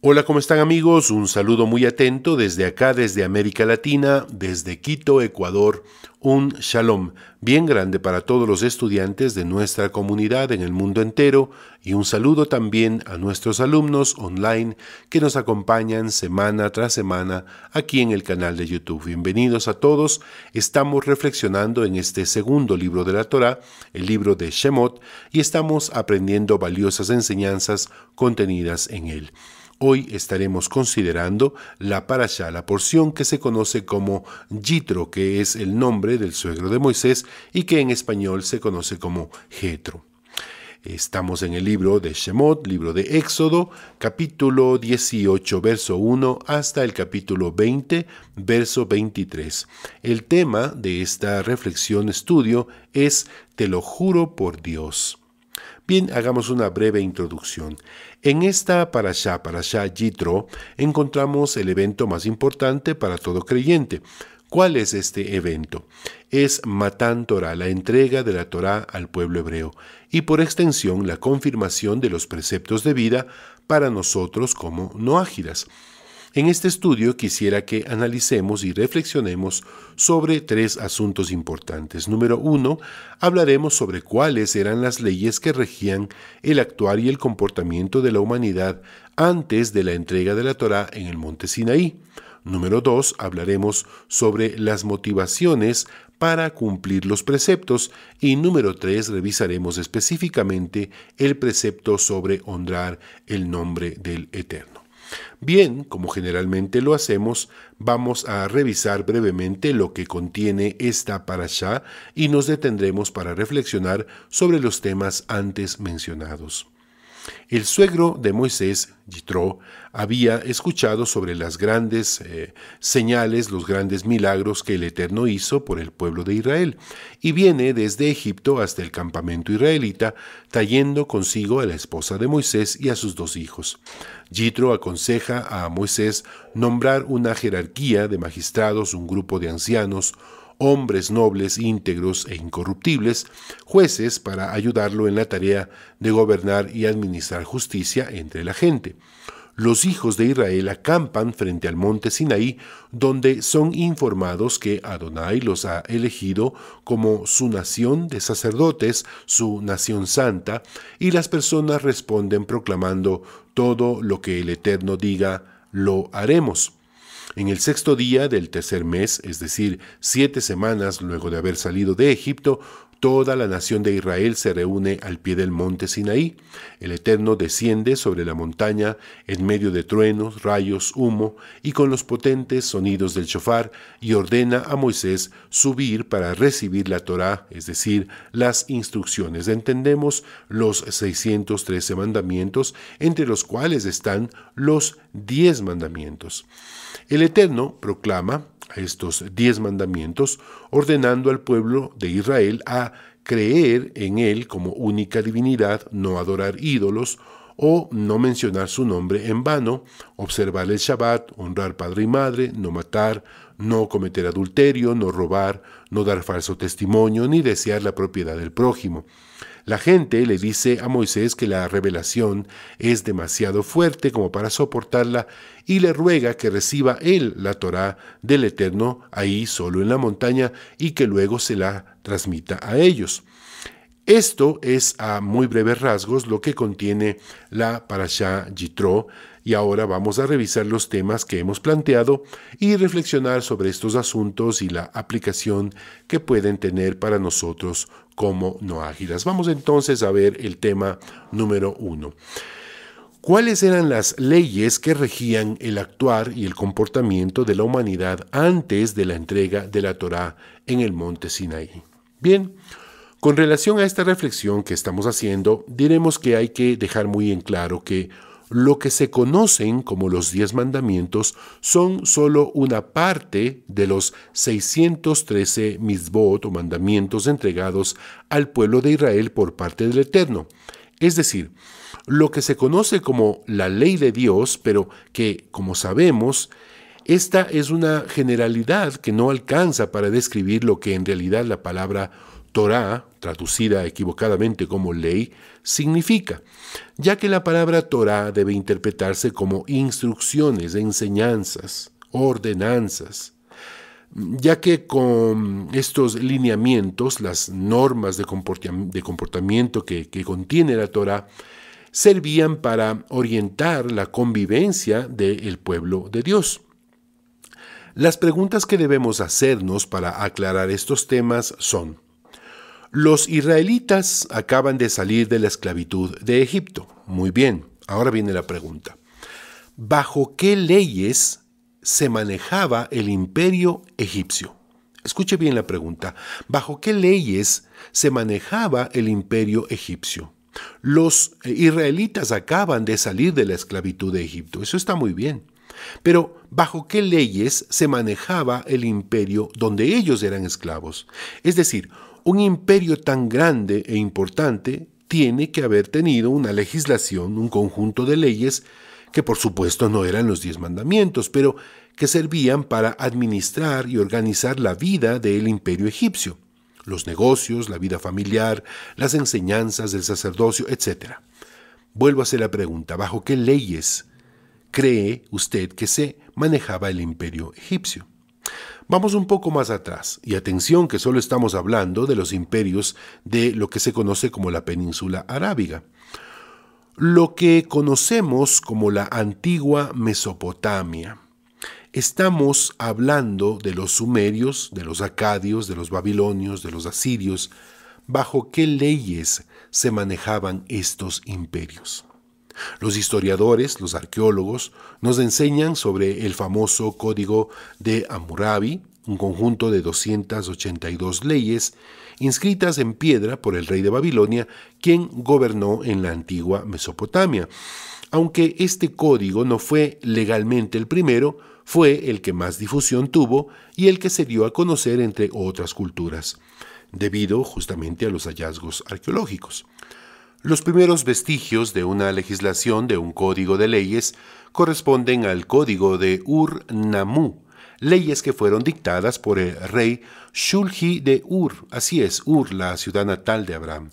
Hola, ¿cómo están amigos? Un saludo muy atento desde acá, desde América Latina, desde Quito, Ecuador. Un shalom bien grande para todos los estudiantes de nuestra comunidad en el mundo entero y un saludo también a nuestros alumnos online que nos acompañan semana tras semana aquí en el canal de YouTube. Bienvenidos a todos. Estamos reflexionando en este segundo libro de la Torah, el libro de Shemot, y estamos aprendiendo valiosas enseñanzas contenidas en él. Hoy estaremos considerando la parasha, la porción que se conoce como Yitro, que es el nombre del suegro de Moisés y que en español se conoce como Jetro. Estamos en el libro de Shemot, libro de Éxodo, capítulo 18, verso 1 hasta el capítulo 20, verso 23. El tema de esta reflexión estudio es Te lo juro por Dios. Bien, hagamos una breve introducción. En esta parasha, parasha Yitro, encontramos el evento más importante para todo creyente. ¿Cuál es este evento? Es Matán Torah, la entrega de la Torah al pueblo hebreo, y por extensión la confirmación de los preceptos de vida para nosotros como no en este estudio quisiera que analicemos y reflexionemos sobre tres asuntos importantes. Número uno, hablaremos sobre cuáles eran las leyes que regían el actuar y el comportamiento de la humanidad antes de la entrega de la Torah en el monte Sinaí. Número dos, hablaremos sobre las motivaciones para cumplir los preceptos. Y número tres, revisaremos específicamente el precepto sobre honrar el nombre del Eterno. Bien, como generalmente lo hacemos, vamos a revisar brevemente lo que contiene esta para allá y nos detendremos para reflexionar sobre los temas antes mencionados. El suegro de Moisés, Jitro, había escuchado sobre las grandes eh, señales, los grandes milagros que el Eterno hizo por el pueblo de Israel, y viene desde Egipto hasta el campamento israelita, trayendo consigo a la esposa de Moisés y a sus dos hijos. Yitro aconseja a Moisés nombrar una jerarquía de magistrados, un grupo de ancianos, hombres nobles, íntegros e incorruptibles, jueces para ayudarlo en la tarea de gobernar y administrar justicia entre la gente. Los hijos de Israel acampan frente al monte Sinaí, donde son informados que Adonai los ha elegido como su nación de sacerdotes, su nación santa, y las personas responden proclamando, todo lo que el Eterno diga, lo haremos. En el sexto día del tercer mes, es decir, siete semanas luego de haber salido de Egipto, Toda la nación de Israel se reúne al pie del monte Sinaí. El Eterno desciende sobre la montaña en medio de truenos, rayos, humo y con los potentes sonidos del chofar y ordena a Moisés subir para recibir la Torá, es decir, las instrucciones. Entendemos los 613 mandamientos, entre los cuales están los 10 mandamientos. El Eterno proclama estos diez mandamientos, ordenando al pueblo de Israel a creer en Él como única divinidad, no adorar ídolos o no mencionar su nombre en vano, observar el Shabbat, honrar padre y madre, no matar, no cometer adulterio, no robar, no dar falso testimonio, ni desear la propiedad del prójimo. La gente le dice a Moisés que la revelación es demasiado fuerte como para soportarla y le ruega que reciba él la Torá del Eterno ahí solo en la montaña y que luego se la transmita a ellos. Esto es a muy breves rasgos lo que contiene la Parashá Yitro, y ahora vamos a revisar los temas que hemos planteado y reflexionar sobre estos asuntos y la aplicación que pueden tener para nosotros como no ágilas. Vamos entonces a ver el tema número uno. ¿Cuáles eran las leyes que regían el actuar y el comportamiento de la humanidad antes de la entrega de la Torá en el monte Sinaí? Bien, con relación a esta reflexión que estamos haciendo, diremos que hay que dejar muy en claro que lo que se conocen como los diez mandamientos son sólo una parte de los 613 misbot o mandamientos entregados al pueblo de Israel por parte del Eterno. Es decir, lo que se conoce como la ley de Dios, pero que, como sabemos, esta es una generalidad que no alcanza para describir lo que en realidad la palabra Torah traducida equivocadamente como ley, significa, ya que la palabra Torah debe interpretarse como instrucciones, enseñanzas, ordenanzas, ya que con estos lineamientos, las normas de comportamiento, que, que contiene la Torah, servían para orientar la convivencia del pueblo de Dios. Las preguntas que debemos hacernos para aclarar estos temas son, los israelitas acaban de salir de la esclavitud de Egipto. Muy bien, ahora viene la pregunta. ¿Bajo qué leyes se manejaba el imperio egipcio? Escuche bien la pregunta. ¿Bajo qué leyes se manejaba el imperio egipcio? Los eh, israelitas acaban de salir de la esclavitud de Egipto. Eso está muy bien. Pero, ¿bajo qué leyes se manejaba el imperio donde ellos eran esclavos? Es decir, un imperio tan grande e importante tiene que haber tenido una legislación, un conjunto de leyes, que por supuesto no eran los diez mandamientos, pero que servían para administrar y organizar la vida del imperio egipcio, los negocios, la vida familiar, las enseñanzas del sacerdocio, etc. Vuelvo a hacer la pregunta, ¿bajo qué leyes cree usted que se manejaba el imperio egipcio. Vamos un poco más atrás, y atención que solo estamos hablando de los imperios de lo que se conoce como la península arábiga. Lo que conocemos como la antigua Mesopotamia. Estamos hablando de los sumerios, de los acadios, de los babilonios, de los asirios. ¿Bajo qué leyes se manejaban estos imperios? Los historiadores, los arqueólogos, nos enseñan sobre el famoso código de Hammurabi, un conjunto de 282 leyes inscritas en piedra por el rey de Babilonia, quien gobernó en la antigua Mesopotamia. Aunque este código no fue legalmente el primero, fue el que más difusión tuvo y el que se dio a conocer entre otras culturas, debido justamente a los hallazgos arqueológicos. Los primeros vestigios de una legislación de un código de leyes corresponden al código de Ur-Nammu, leyes que fueron dictadas por el rey Shulhi de Ur, así es, Ur, la ciudad natal de Abraham.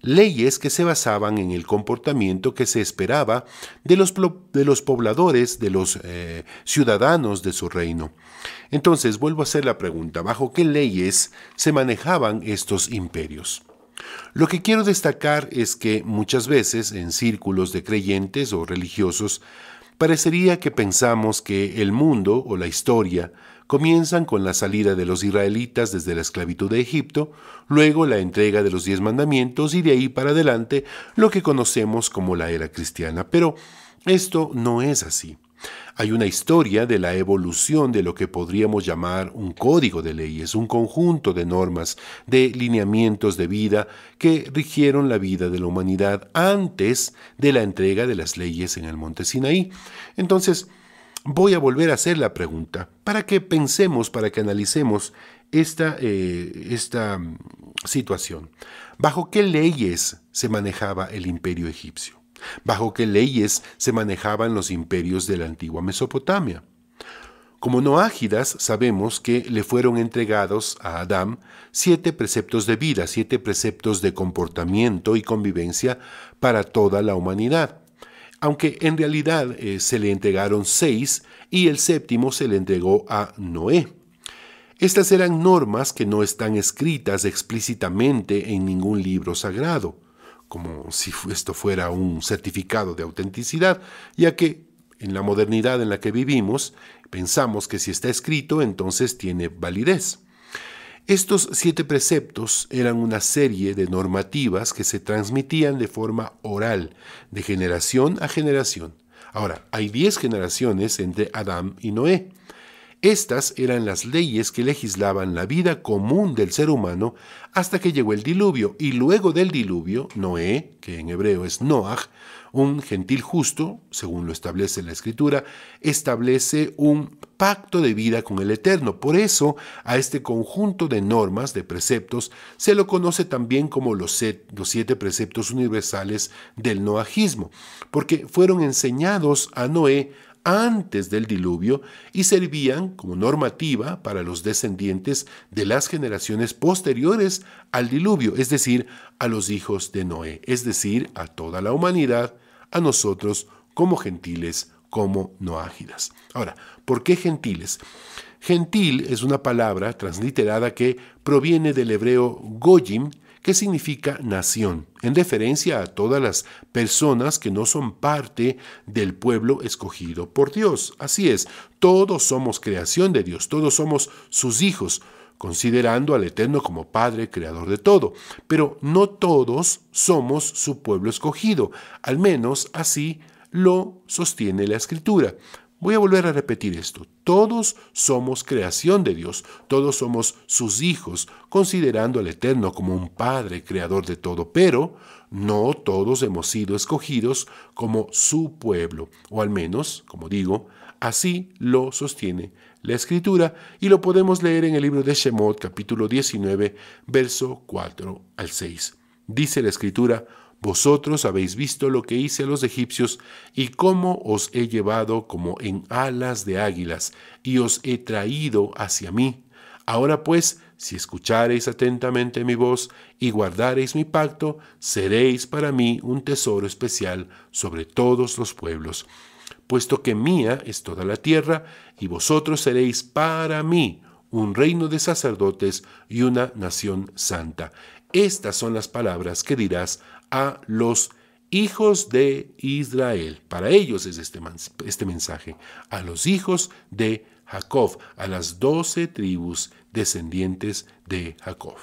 Leyes que se basaban en el comportamiento que se esperaba de los, pobladores, de los eh, ciudadanos de su reino. Entonces, vuelvo a hacer la pregunta, ¿bajo qué leyes se manejaban estos imperios? Lo que quiero destacar es que muchas veces en círculos de creyentes o religiosos parecería que pensamos que el mundo o la historia comienzan con la salida de los israelitas desde la esclavitud de Egipto, luego la entrega de los diez mandamientos y de ahí para adelante lo que conocemos como la era cristiana. Pero esto no es así. Hay una historia de la evolución de lo que podríamos llamar un código de leyes, un conjunto de normas, de lineamientos de vida que rigieron la vida de la humanidad antes de la entrega de las leyes en el monte Sinaí. Entonces, voy a volver a hacer la pregunta para que pensemos, para que analicemos esta, eh, esta mm, situación. ¿Bajo qué leyes se manejaba el imperio egipcio? bajo qué leyes se manejaban los imperios de la antigua Mesopotamia. Como no ágidas, sabemos que le fueron entregados a Adán siete preceptos de vida, siete preceptos de comportamiento y convivencia para toda la humanidad, aunque en realidad eh, se le entregaron seis y el séptimo se le entregó a Noé. Estas eran normas que no están escritas explícitamente en ningún libro sagrado como si esto fuera un certificado de autenticidad, ya que en la modernidad en la que vivimos pensamos que si está escrito entonces tiene validez. Estos siete preceptos eran una serie de normativas que se transmitían de forma oral, de generación a generación. Ahora, hay diez generaciones entre Adán y Noé. Estas eran las leyes que legislaban la vida común del ser humano hasta que llegó el diluvio, y luego del diluvio, Noé, que en hebreo es Noach, un gentil justo, según lo establece la escritura, establece un pacto de vida con el Eterno. Por eso, a este conjunto de normas, de preceptos, se lo conoce también como los, los siete preceptos universales del noajismo, porque fueron enseñados a Noé antes del diluvio y servían como normativa para los descendientes de las generaciones posteriores al diluvio, es decir, a los hijos de Noé, es decir, a toda la humanidad, a nosotros como gentiles, como noágidas. Ahora, ¿por qué gentiles? Gentil es una palabra transliterada que proviene del hebreo goyim, ¿Qué significa nación, en referencia a todas las personas que no son parte del pueblo escogido por Dios. Así es, todos somos creación de Dios, todos somos sus hijos, considerando al Eterno como Padre, Creador de todo. Pero no todos somos su pueblo escogido, al menos así lo sostiene la Escritura. Voy a volver a repetir esto. Todos somos creación de Dios, todos somos sus hijos, considerando al Eterno como un Padre creador de todo, pero no todos hemos sido escogidos como su pueblo, o al menos, como digo, así lo sostiene la Escritura y lo podemos leer en el libro de Shemot capítulo 19, verso 4 al 6. Dice la Escritura, vosotros habéis visto lo que hice a los egipcios y cómo os he llevado como en alas de águilas y os he traído hacia mí. Ahora pues, si escuchareis atentamente mi voz y guardareis mi pacto, seréis para mí un tesoro especial sobre todos los pueblos, puesto que mía es toda la tierra, y vosotros seréis para mí un reino de sacerdotes y una nación santa. Estas son las palabras que dirás a los hijos de Israel. Para ellos es este, este mensaje. A los hijos de Jacob, a las doce tribus descendientes de Jacob.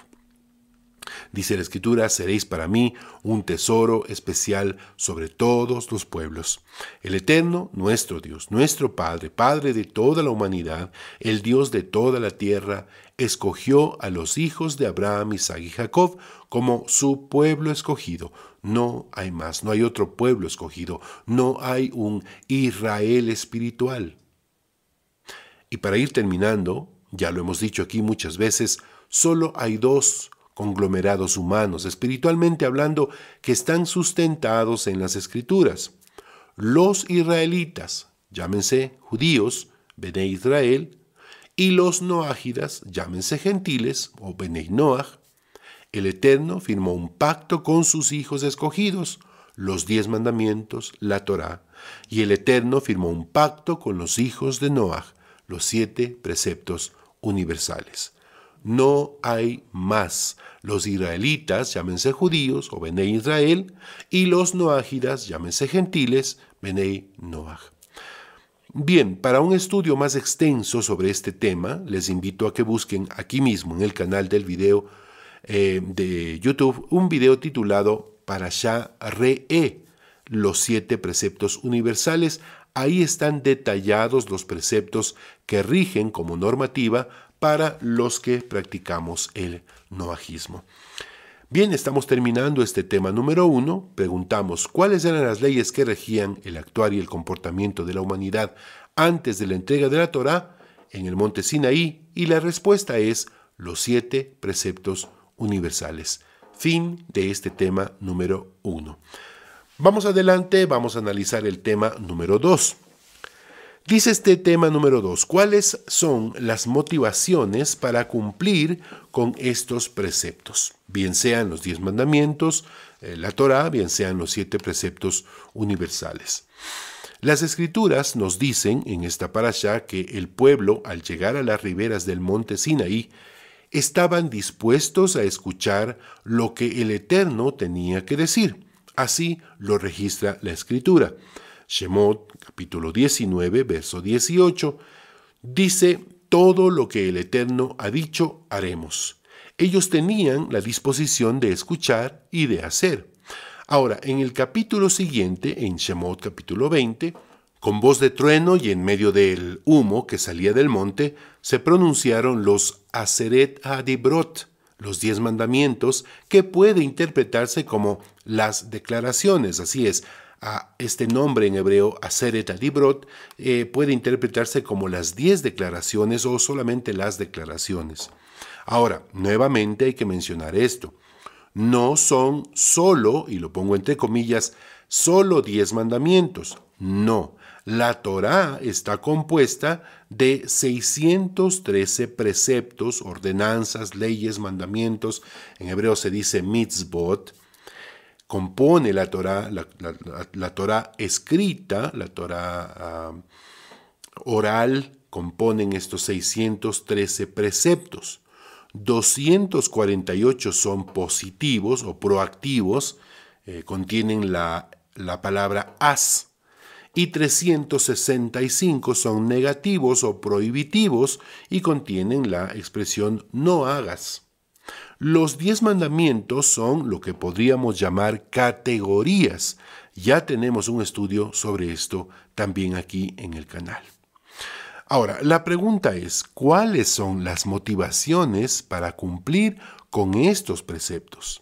Dice la Escritura, seréis para mí un tesoro especial sobre todos los pueblos. El Eterno, nuestro Dios, nuestro Padre, Padre de toda la humanidad, el Dios de toda la tierra, escogió a los hijos de Abraham, Isaac y Jacob como su pueblo escogido. No hay más, no hay otro pueblo escogido, no hay un Israel espiritual. Y para ir terminando, ya lo hemos dicho aquí muchas veces, solo hay dos conglomerados humanos, espiritualmente hablando, que están sustentados en las escrituras. Los israelitas, llámense judíos, Bene Israel, y los noágidas, llámense gentiles o Bene Noach. El Eterno firmó un pacto con sus hijos escogidos, los diez mandamientos, la Torá, y el Eterno firmó un pacto con los hijos de Noah, los siete preceptos universales no hay más. Los israelitas, llámense judíos o Bene Israel, y los noágidas, llámense gentiles, B'nei Noah. Bien, para un estudio más extenso sobre este tema, les invito a que busquen aquí mismo en el canal del video eh, de YouTube un video titulado para ya Re'e, los siete preceptos universales. Ahí están detallados los preceptos que rigen como normativa para los que practicamos el noajismo. Bien, estamos terminando este tema número uno. Preguntamos cuáles eran las leyes que regían el actuar y el comportamiento de la humanidad antes de la entrega de la Torá en el monte Sinaí y la respuesta es los siete preceptos universales. Fin de este tema número uno. Vamos adelante, vamos a analizar el tema número dos. Dice este tema número 2, ¿cuáles son las motivaciones para cumplir con estos preceptos? Bien sean los diez mandamientos, eh, la Torah, bien sean los siete preceptos universales. Las escrituras nos dicen en esta parasha que el pueblo, al llegar a las riberas del monte Sinaí, estaban dispuestos a escuchar lo que el Eterno tenía que decir. Así lo registra la escritura. Shemot capítulo 19, verso 18, dice, todo lo que el Eterno ha dicho, haremos. Ellos tenían la disposición de escuchar y de hacer. Ahora, en el capítulo siguiente, en Shemot capítulo 20, con voz de trueno y en medio del humo que salía del monte, se pronunciaron los Aseret Adibrot, los diez mandamientos, que puede interpretarse como las declaraciones, así es, este nombre en hebreo, Aseret Alibrot, eh, puede interpretarse como las diez declaraciones o solamente las declaraciones. Ahora, nuevamente hay que mencionar esto. No son solo, y lo pongo entre comillas, solo diez mandamientos. No, la Torá está compuesta de 613 preceptos, ordenanzas, leyes, mandamientos. En hebreo se dice mitzvot compone la Torah, escrita, la Torah oral, componen estos 613 preceptos. 248 son positivos o proactivos, eh, contienen la, la palabra haz, y 365 son negativos o prohibitivos y contienen la expresión no hagas. Los diez mandamientos son lo que podríamos llamar categorías. Ya tenemos un estudio sobre esto también aquí en el canal. Ahora, la pregunta es, ¿cuáles son las motivaciones para cumplir con estos preceptos?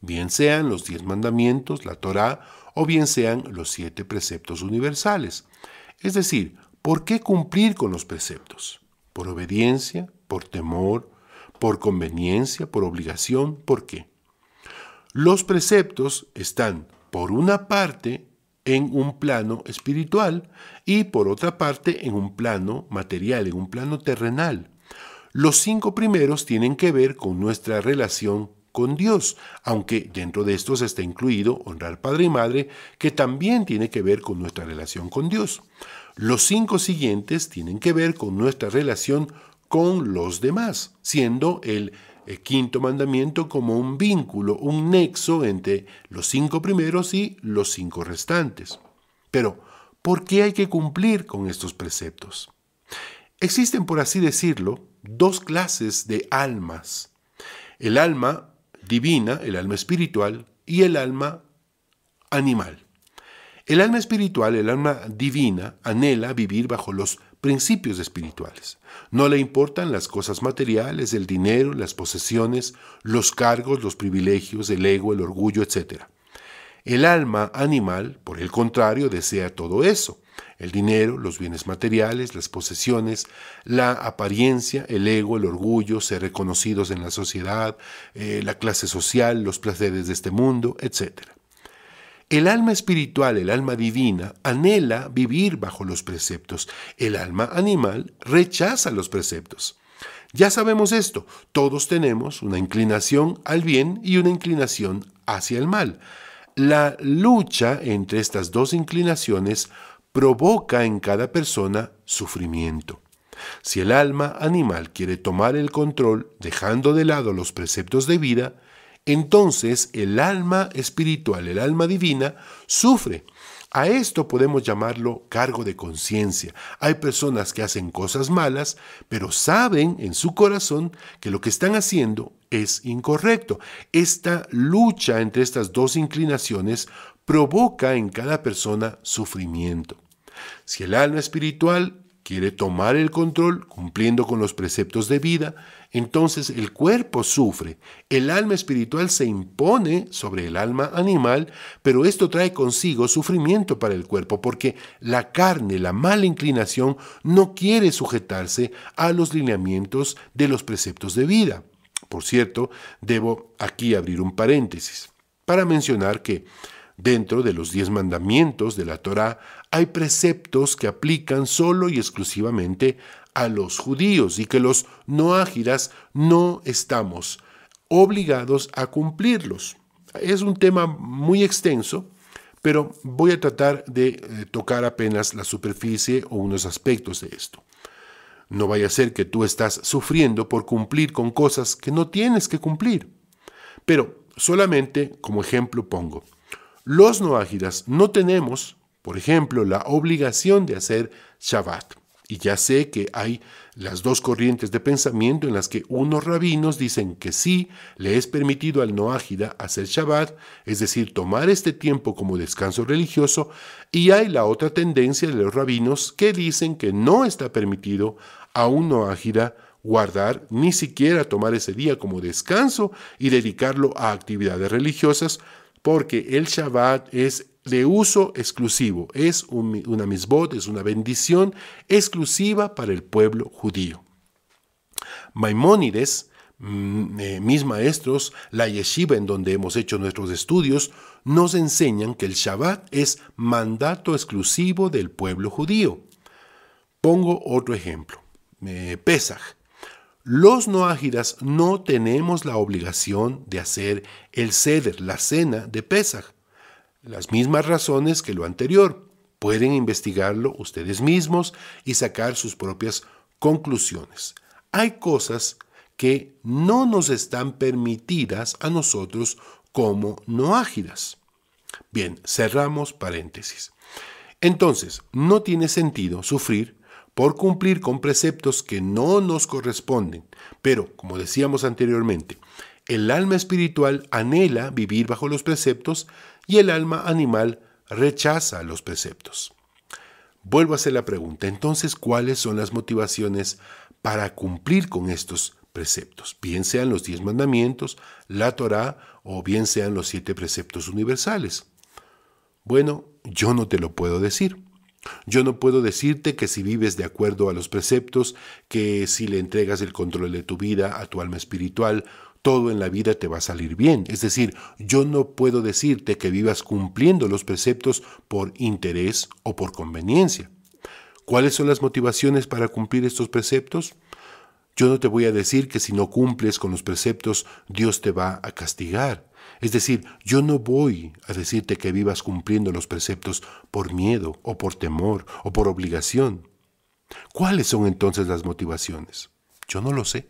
Bien sean los diez mandamientos, la Torá, o bien sean los siete preceptos universales. Es decir, ¿por qué cumplir con los preceptos? ¿Por obediencia? ¿Por temor? por conveniencia, por obligación, ¿por qué? Los preceptos están, por una parte, en un plano espiritual y por otra parte en un plano material, en un plano terrenal. Los cinco primeros tienen que ver con nuestra relación con Dios, aunque dentro de estos está incluido honrar padre y madre, que también tiene que ver con nuestra relación con Dios. Los cinco siguientes tienen que ver con nuestra relación con los demás, siendo el eh, quinto mandamiento como un vínculo, un nexo entre los cinco primeros y los cinco restantes. Pero, ¿por qué hay que cumplir con estos preceptos? Existen, por así decirlo, dos clases de almas. El alma divina, el alma espiritual, y el alma animal. El alma espiritual, el alma divina, anhela vivir bajo los principios espirituales. No le importan las cosas materiales, el dinero, las posesiones, los cargos, los privilegios, el ego, el orgullo, etc. El alma animal, por el contrario, desea todo eso. El dinero, los bienes materiales, las posesiones, la apariencia, el ego, el orgullo, ser reconocidos en la sociedad, eh, la clase social, los placeres de este mundo, etc. El alma espiritual, el alma divina, anhela vivir bajo los preceptos. El alma animal rechaza los preceptos. Ya sabemos esto, todos tenemos una inclinación al bien y una inclinación hacia el mal. La lucha entre estas dos inclinaciones provoca en cada persona sufrimiento. Si el alma animal quiere tomar el control dejando de lado los preceptos de vida, entonces el alma espiritual, el alma divina, sufre. A esto podemos llamarlo cargo de conciencia. Hay personas que hacen cosas malas, pero saben en su corazón que lo que están haciendo es incorrecto. Esta lucha entre estas dos inclinaciones provoca en cada persona sufrimiento. Si el alma espiritual quiere tomar el control cumpliendo con los preceptos de vida, entonces el cuerpo sufre, el alma espiritual se impone sobre el alma animal, pero esto trae consigo sufrimiento para el cuerpo porque la carne, la mala inclinación, no quiere sujetarse a los lineamientos de los preceptos de vida. Por cierto, debo aquí abrir un paréntesis para mencionar que Dentro de los diez mandamientos de la Torá hay preceptos que aplican solo y exclusivamente a los judíos y que los no ágiras no estamos obligados a cumplirlos. Es un tema muy extenso, pero voy a tratar de eh, tocar apenas la superficie o unos aspectos de esto. No vaya a ser que tú estás sufriendo por cumplir con cosas que no tienes que cumplir. Pero solamente como ejemplo pongo, los noágidas no tenemos por ejemplo, la obligación de hacer Shabbat. Y ya sé que hay las dos corrientes de pensamiento en las que unos rabinos dicen que sí, le es permitido al noágida hacer Shabbat, es decir, tomar este tiempo como descanso religioso, y hay la otra tendencia de los rabinos que dicen que no está permitido a un noágida guardar, ni siquiera tomar ese día como descanso y dedicarlo a actividades religiosas, porque el Shabbat es de uso exclusivo. Es una misbot, es una bendición exclusiva para el pueblo judío. Maimónides, mm, eh, mis maestros, la yeshiva en donde hemos hecho nuestros estudios, nos enseñan que el Shabbat es mandato exclusivo del pueblo judío. Pongo otro ejemplo. Eh, Pesaj. Los noágidas no tenemos la obligación de hacer el ceder, la cena de Pesaj las mismas razones que lo anterior. Pueden investigarlo ustedes mismos y sacar sus propias conclusiones. Hay cosas que no nos están permitidas a nosotros como no ágidas. Bien, cerramos paréntesis. Entonces, no tiene sentido sufrir por cumplir con preceptos que no nos corresponden, pero, como decíamos anteriormente, el alma espiritual anhela vivir bajo los preceptos y el alma animal rechaza los preceptos. Vuelvo a hacer la pregunta, entonces, ¿cuáles son las motivaciones para cumplir con estos preceptos? Bien sean los diez mandamientos, la Torá o bien sean los siete preceptos universales. Bueno, yo no te lo puedo decir. Yo no puedo decirte que si vives de acuerdo a los preceptos, que si le entregas el control de tu vida a tu alma espiritual todo en la vida te va a salir bien. Es decir, yo no puedo decirte que vivas cumpliendo los preceptos por interés o por conveniencia. ¿Cuáles son las motivaciones para cumplir estos preceptos? Yo no te voy a decir que si no cumples con los preceptos, Dios te va a castigar. Es decir, yo no voy a decirte que vivas cumpliendo los preceptos por miedo o por temor o por obligación. ¿Cuáles son entonces las motivaciones? Yo no lo sé.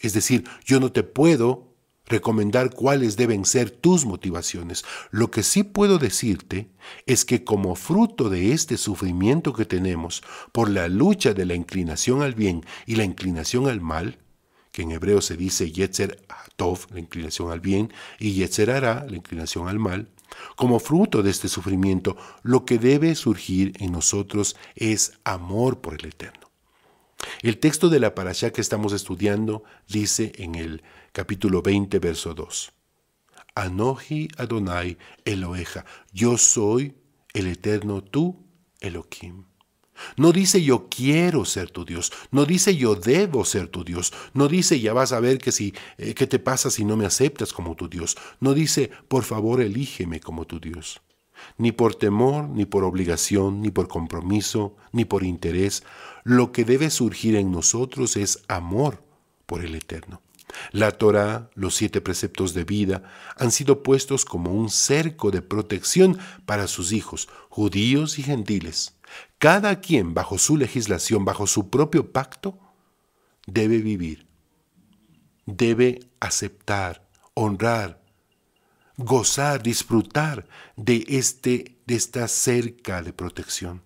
Es decir, yo no te puedo recomendar cuáles deben ser tus motivaciones. Lo que sí puedo decirte es que como fruto de este sufrimiento que tenemos por la lucha de la inclinación al bien y la inclinación al mal, que en hebreo se dice Yetzer Atov, la inclinación al bien, y Yetzer Ara, la inclinación al mal, como fruto de este sufrimiento, lo que debe surgir en nosotros es amor por el Eterno. El texto de la parashá que estamos estudiando dice en el capítulo 20, verso 2. Anoji Adonai Eloeja, yo soy el eterno tú, Elohim. No dice yo quiero ser tu Dios, no dice yo debo ser tu Dios, no dice ya vas a ver que si eh, qué te pasa si no me aceptas como tu Dios, no dice por favor elígeme como tu Dios ni por temor, ni por obligación, ni por compromiso, ni por interés. Lo que debe surgir en nosotros es amor por el Eterno. La Torá, los siete preceptos de vida, han sido puestos como un cerco de protección para sus hijos, judíos y gentiles. Cada quien, bajo su legislación, bajo su propio pacto, debe vivir, debe aceptar, honrar, gozar, disfrutar de, este, de esta cerca de protección.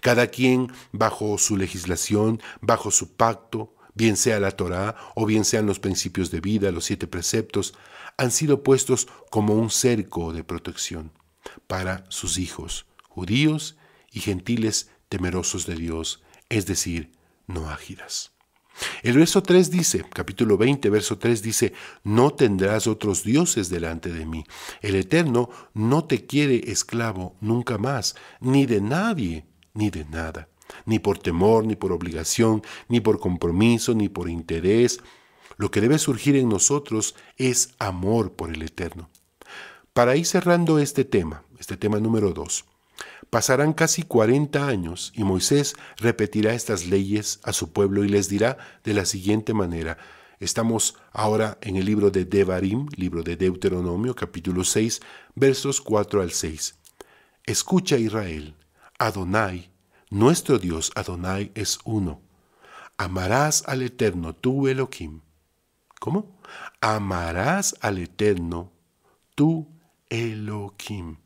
Cada quien bajo su legislación, bajo su pacto, bien sea la Torá o bien sean los principios de vida, los siete preceptos, han sido puestos como un cerco de protección para sus hijos, judíos y gentiles temerosos de Dios, es decir, no ágidas. El verso 3 dice, capítulo 20, verso 3 dice, no tendrás otros dioses delante de mí. El Eterno no te quiere esclavo nunca más, ni de nadie, ni de nada, ni por temor, ni por obligación, ni por compromiso, ni por interés. Lo que debe surgir en nosotros es amor por el Eterno. Para ir cerrando este tema, este tema número 2, Pasarán casi 40 años y Moisés repetirá estas leyes a su pueblo y les dirá de la siguiente manera. Estamos ahora en el libro de Devarim, libro de Deuteronomio, capítulo 6, versos 4 al 6. Escucha Israel, Adonai, nuestro Dios Adonai es uno. Amarás al Eterno, tú Elohim. ¿Cómo? Amarás al Eterno, tú Elohim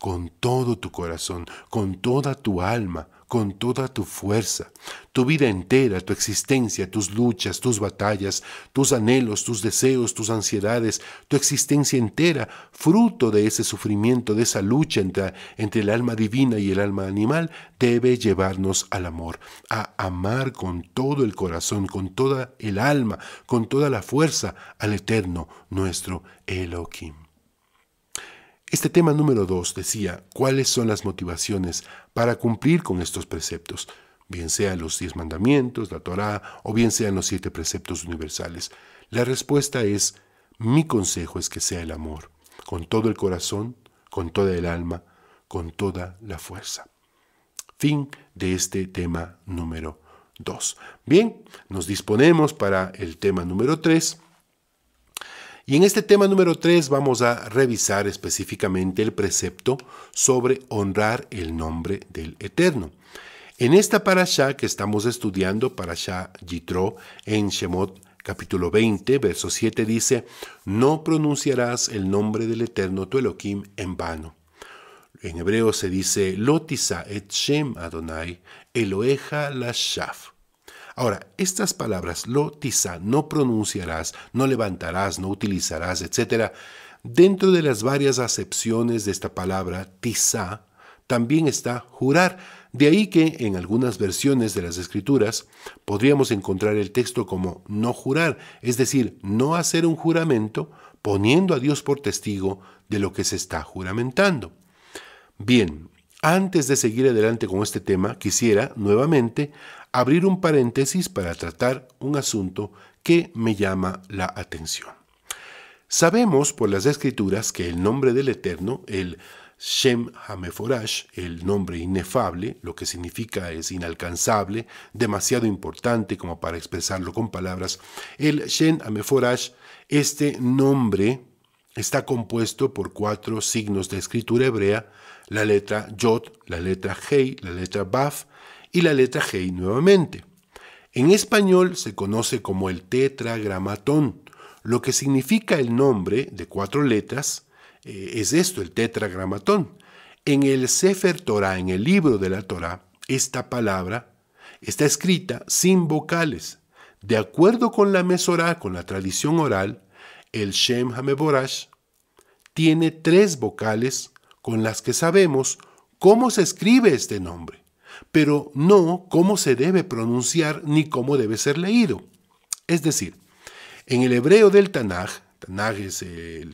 con todo tu corazón, con toda tu alma, con toda tu fuerza, tu vida entera, tu existencia, tus luchas, tus batallas, tus anhelos, tus deseos, tus ansiedades, tu existencia entera, fruto de ese sufrimiento, de esa lucha entre, el alma divina y el alma animal, debe llevarnos al amor, a amar con todo el corazón, con toda el alma, con toda la fuerza al eterno nuestro Elohim. Este tema número 2 decía cuáles son las motivaciones para cumplir con estos preceptos, bien sean los diez mandamientos, la Torá o bien sean los siete preceptos universales. La respuesta es, mi consejo es que sea el amor, con todo el corazón, con toda el alma, con toda la fuerza. Fin de este tema número 2. Bien, nos disponemos para el tema número 3 y en este tema número 3 vamos a revisar específicamente el precepto sobre honrar el nombre del Eterno. En esta parasha que estamos estudiando, parasha Yitro en Shemot capítulo 20, verso 7 dice, no pronunciarás el nombre del Eterno tu Elohim en vano. En hebreo se dice, Lotisa et Shem Adonai, Eloheja la Shaf. Ahora, estas palabras, lo tiza, no pronunciarás, no levantarás, no utilizarás, etc., dentro de las varias acepciones de esta palabra tiza, también está jurar. De ahí que en algunas versiones de las escrituras podríamos encontrar el texto como no jurar, es decir, no hacer un juramento poniendo a Dios por testigo de lo que se está juramentando. Bien, antes de seguir adelante con este tema, quisiera nuevamente abrir un paréntesis para tratar un asunto que me llama la atención. Sabemos por las escrituras que el nombre del Eterno, el Shem Hameforash, el nombre inefable, lo que significa es inalcanzable, demasiado importante como para expresarlo con palabras, el Shem Hameforash, este nombre está compuesto por cuatro signos de escritura hebrea, la letra Yod, la letra Hei, la letra Baf y la letra G nuevamente. En español se conoce como el tetragramatón, lo que significa el nombre de cuatro letras eh, es esto, el tetragramatón. En el Sefer Torah, en el libro de la Torah, esta palabra está escrita sin vocales. De acuerdo con la Mesorá, con la tradición oral, el Shem Hameborash tiene tres vocales con las que sabemos cómo se escribe este nombre pero no cómo se debe pronunciar ni cómo debe ser leído. Es decir, en el hebreo del Tanaj, Tanaj es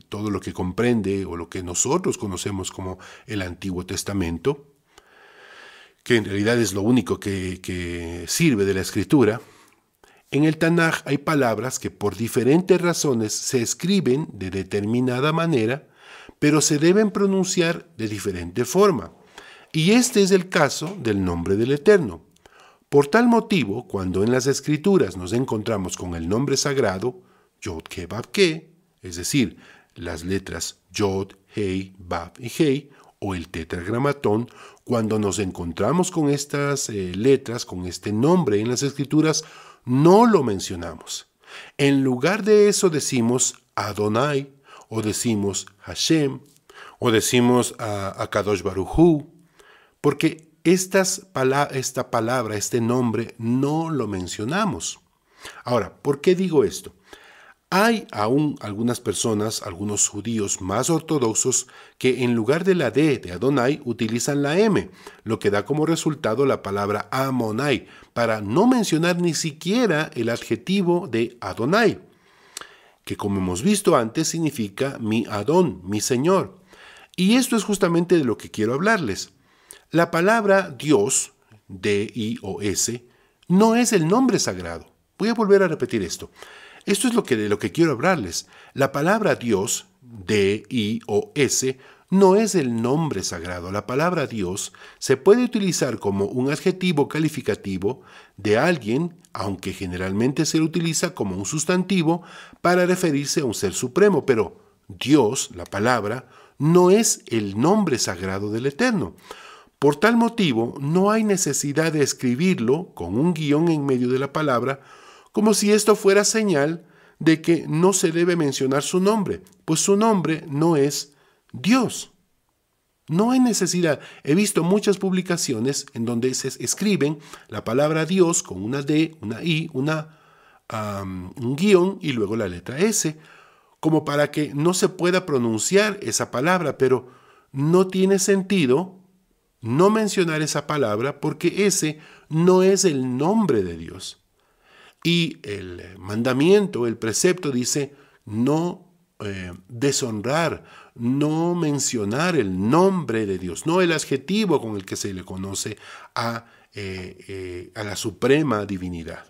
todo lo que comprende o lo que nosotros conocemos como el Antiguo Testamento, que en realidad es lo único que, que sirve de la escritura, en el Tanaj hay palabras que por diferentes razones se escriben de determinada manera, pero se deben pronunciar de diferente forma. Y este es el caso del nombre del Eterno. Por tal motivo, cuando en las Escrituras nos encontramos con el nombre sagrado, Yod Ke, Bab Ke, es decir, las letras Yod, Hei, Bab y Hei, o el tetragramatón, cuando nos encontramos con estas eh, letras, con este nombre en las Escrituras, no lo mencionamos. En lugar de eso decimos Adonai, o decimos Hashem, o decimos a Akadosh Baruj porque esta palabra, este nombre, no lo mencionamos. Ahora, ¿por qué digo esto? Hay aún algunas personas, algunos judíos más ortodoxos, que en lugar de la D de Adonai utilizan la M, lo que da como resultado la palabra Amonai, para no mencionar ni siquiera el adjetivo de Adonai, que como hemos visto antes significa mi Adón, mi Señor. Y esto es justamente de lo que quiero hablarles. La palabra Dios, D-I-O-S, no es el nombre sagrado. Voy a volver a repetir esto. Esto es lo que, de lo que quiero hablarles. La palabra Dios, D-I-O-S, no es el nombre sagrado. La palabra Dios se puede utilizar como un adjetivo calificativo de alguien, aunque generalmente se utiliza como un sustantivo para referirse a un ser supremo, pero Dios, la palabra, no es el nombre sagrado del Eterno. Por tal motivo, no hay necesidad de escribirlo con un guión en medio de la palabra, como si esto fuera señal de que no se debe mencionar su nombre, pues su nombre no es Dios. No hay necesidad. He visto muchas publicaciones en donde se escriben la palabra Dios con una D, una I, una, un guión y luego la letra S, como para que no se pueda pronunciar esa palabra, pero no tiene sentido no mencionar esa palabra porque ese no es el nombre de Dios. Y el mandamiento, el precepto dice no eh, deshonrar, no mencionar el nombre de Dios, no el adjetivo con el que se le conoce a, eh, eh, a la suprema divinidad.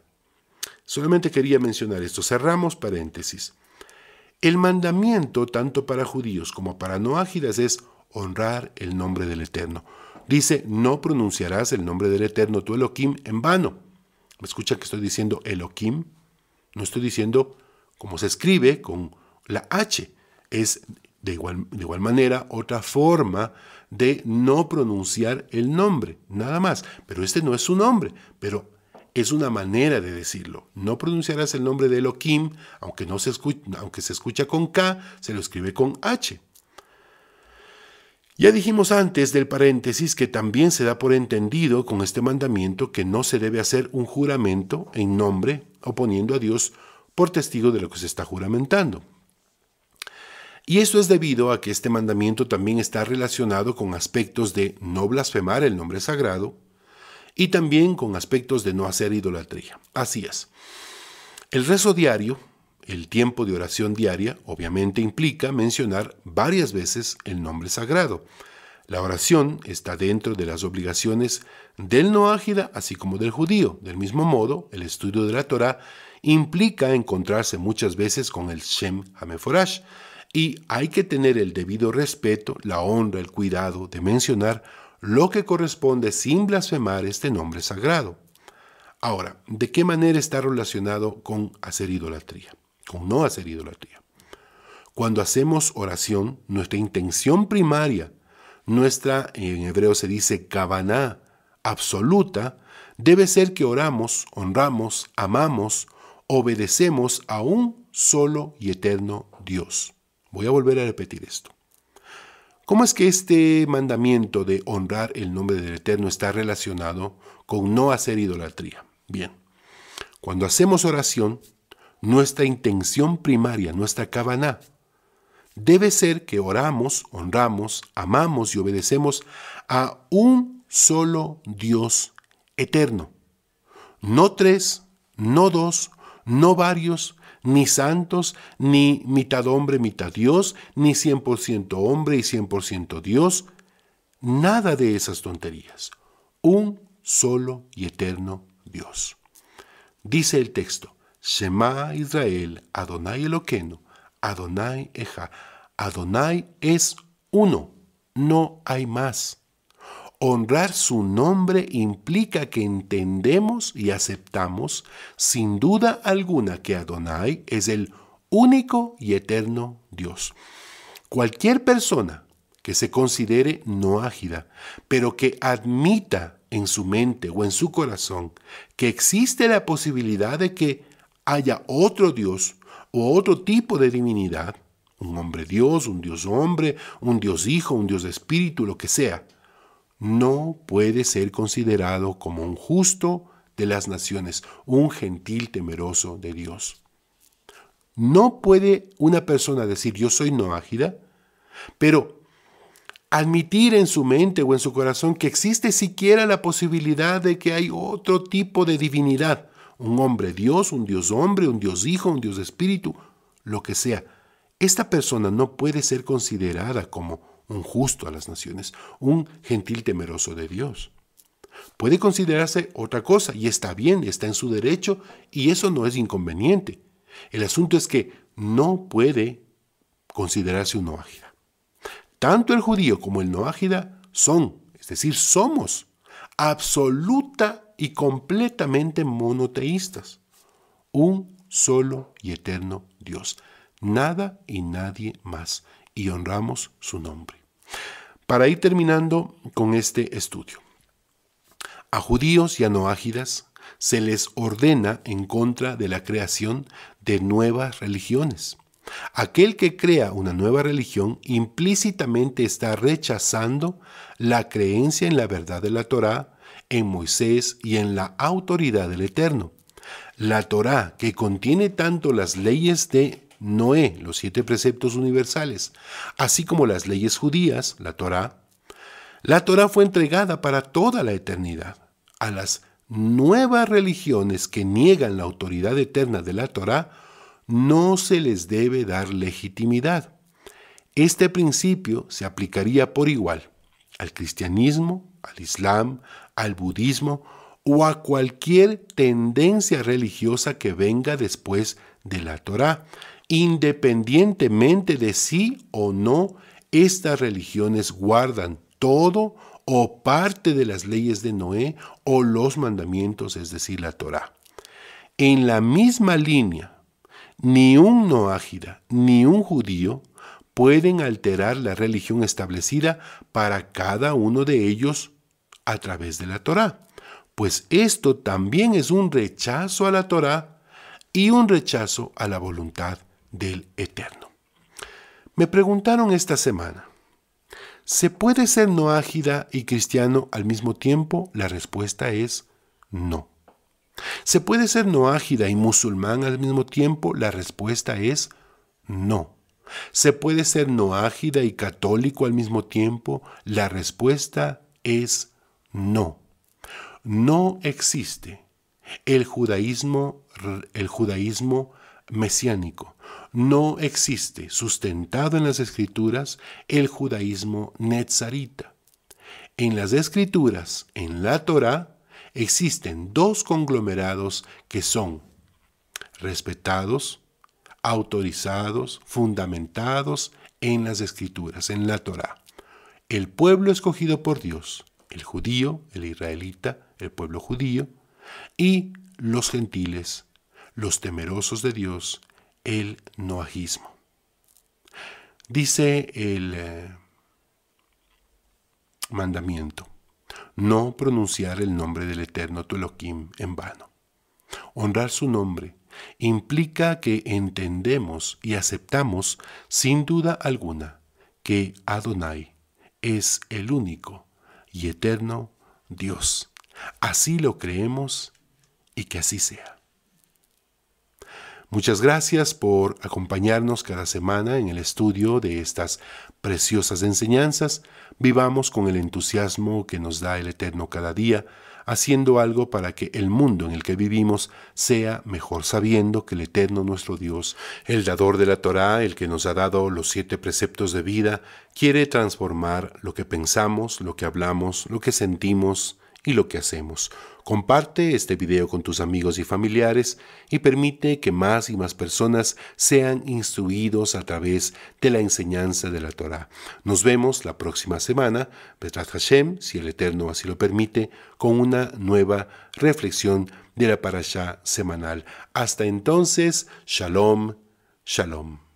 Solamente quería mencionar esto. Cerramos paréntesis. El mandamiento, tanto para judíos como para no ágidas, es honrar el nombre del Eterno. Dice, no pronunciarás el nombre del Eterno, tu Elohim, en vano. ¿Me escucha que estoy diciendo Elohim? No estoy diciendo como se escribe con la H. Es de igual, de igual manera otra forma de no pronunciar el nombre, nada más. Pero este no es su nombre, pero es una manera de decirlo. No pronunciarás el nombre de Elohim, aunque, no se aunque se escucha con K, se lo escribe con H. Ya dijimos antes del paréntesis que también se da por entendido con este mandamiento que no se debe hacer un juramento en nombre oponiendo a Dios por testigo de lo que se está juramentando. Y eso es debido a que este mandamiento también está relacionado con aspectos de no blasfemar el nombre sagrado y también con aspectos de no hacer idolatría. Así es. El rezo diario el tiempo de oración diaria obviamente implica mencionar varias veces el nombre sagrado. La oración está dentro de las obligaciones del noágida así como del judío. Del mismo modo, el estudio de la Torah implica encontrarse muchas veces con el Shem Hameforash y hay que tener el debido respeto, la honra, el cuidado de mencionar lo que corresponde sin blasfemar este nombre sagrado. Ahora, ¿de qué manera está relacionado con hacer idolatría? con no hacer idolatría. Cuando hacemos oración, nuestra intención primaria, nuestra, en hebreo se dice cabaná absoluta, debe ser que oramos, honramos, amamos, obedecemos a un solo y eterno Dios. Voy a volver a repetir esto. ¿Cómo es que este mandamiento de honrar el nombre del Eterno está relacionado con no hacer idolatría? Bien, cuando hacemos oración, nuestra intención primaria, nuestra cabana, debe ser que oramos, honramos, amamos y obedecemos a un solo Dios eterno. No tres, no dos, no varios, ni santos, ni mitad hombre, mitad Dios, ni 100% hombre y 100% Dios. Nada de esas tonterías. Un solo y eterno Dios. Dice el texto, Shema Israel, Adonai Eloqueno, Adonai Eja. Adonai es uno, no hay más. Honrar su nombre implica que entendemos y aceptamos sin duda alguna que Adonai es el único y eterno Dios. Cualquier persona que se considere no ágida, pero que admita en su mente o en su corazón que existe la posibilidad de que haya otro Dios o otro tipo de divinidad, un hombre Dios, un Dios hombre, un Dios hijo, un Dios espíritu, lo que sea, no puede ser considerado como un justo de las naciones, un gentil temeroso de Dios. No puede una persona decir yo soy ágida, pero admitir en su mente o en su corazón que existe siquiera la posibilidad de que hay otro tipo de divinidad un hombre Dios, un Dios hombre, un Dios hijo, un Dios espíritu, lo que sea. Esta persona no puede ser considerada como un justo a las naciones, un gentil temeroso de Dios. Puede considerarse otra cosa y está bien, está en su derecho y eso no es inconveniente. El asunto es que no puede considerarse un noágida. Tanto el judío como el noágida son, es decir, somos absoluta y completamente monoteístas. Un solo y eterno Dios. Nada y nadie más. Y honramos su nombre. Para ir terminando con este estudio. A judíos y a noágidas se les ordena en contra de la creación de nuevas religiones. Aquel que crea una nueva religión implícitamente está rechazando la creencia en la verdad de la Torá, en Moisés y en la autoridad del Eterno. La Torá, que contiene tanto las leyes de Noé, los siete preceptos universales, así como las leyes judías, la Torá, la Torá fue entregada para toda la eternidad. A las nuevas religiones que niegan la autoridad eterna de la Torá, no se les debe dar legitimidad. Este principio se aplicaría por igual al cristianismo, al islam, al budismo o a cualquier tendencia religiosa que venga después de la Torá, independientemente de si o no estas religiones guardan todo o parte de las leyes de Noé o los mandamientos, es decir, la Torá. En la misma línea, ni un noágida ni un judío pueden alterar la religión establecida para cada uno de ellos a través de la Torá, pues esto también es un rechazo a la Torá y un rechazo a la voluntad del Eterno. Me preguntaron esta semana, ¿se puede ser ágida y cristiano al mismo tiempo? La respuesta es no. ¿Se puede ser ágida y musulmán al mismo tiempo? La respuesta es no. ¿Se puede ser ágida y católico al mismo tiempo? La respuesta es no, no existe el judaísmo, el mesiánico. No existe, sustentado en las escrituras, el judaísmo netzarita. En las escrituras, en la Torá, existen dos conglomerados que son respetados, autorizados, fundamentados en las escrituras, en la Torá. El pueblo escogido por Dios, el judío, el israelita, el pueblo judío, y los gentiles, los temerosos de Dios, el noajismo. Dice el eh, mandamiento, no pronunciar el nombre del eterno Toloquim en vano. Honrar su nombre implica que entendemos y aceptamos sin duda alguna que Adonai es el único y eterno Dios. Así lo creemos y que así sea. Muchas gracias por acompañarnos cada semana en el estudio de estas preciosas enseñanzas. Vivamos con el entusiasmo que nos da el Eterno cada día haciendo algo para que el mundo en el que vivimos sea mejor, sabiendo que el Eterno nuestro Dios, el dador de la Torá, el que nos ha dado los siete preceptos de vida, quiere transformar lo que pensamos, lo que hablamos, lo que sentimos, y lo que hacemos. Comparte este video con tus amigos y familiares y permite que más y más personas sean instruidos a través de la enseñanza de la Torah. Nos vemos la próxima semana, Betrat Hashem, si el Eterno así lo permite, con una nueva reflexión de la parasha semanal. Hasta entonces, Shalom, Shalom.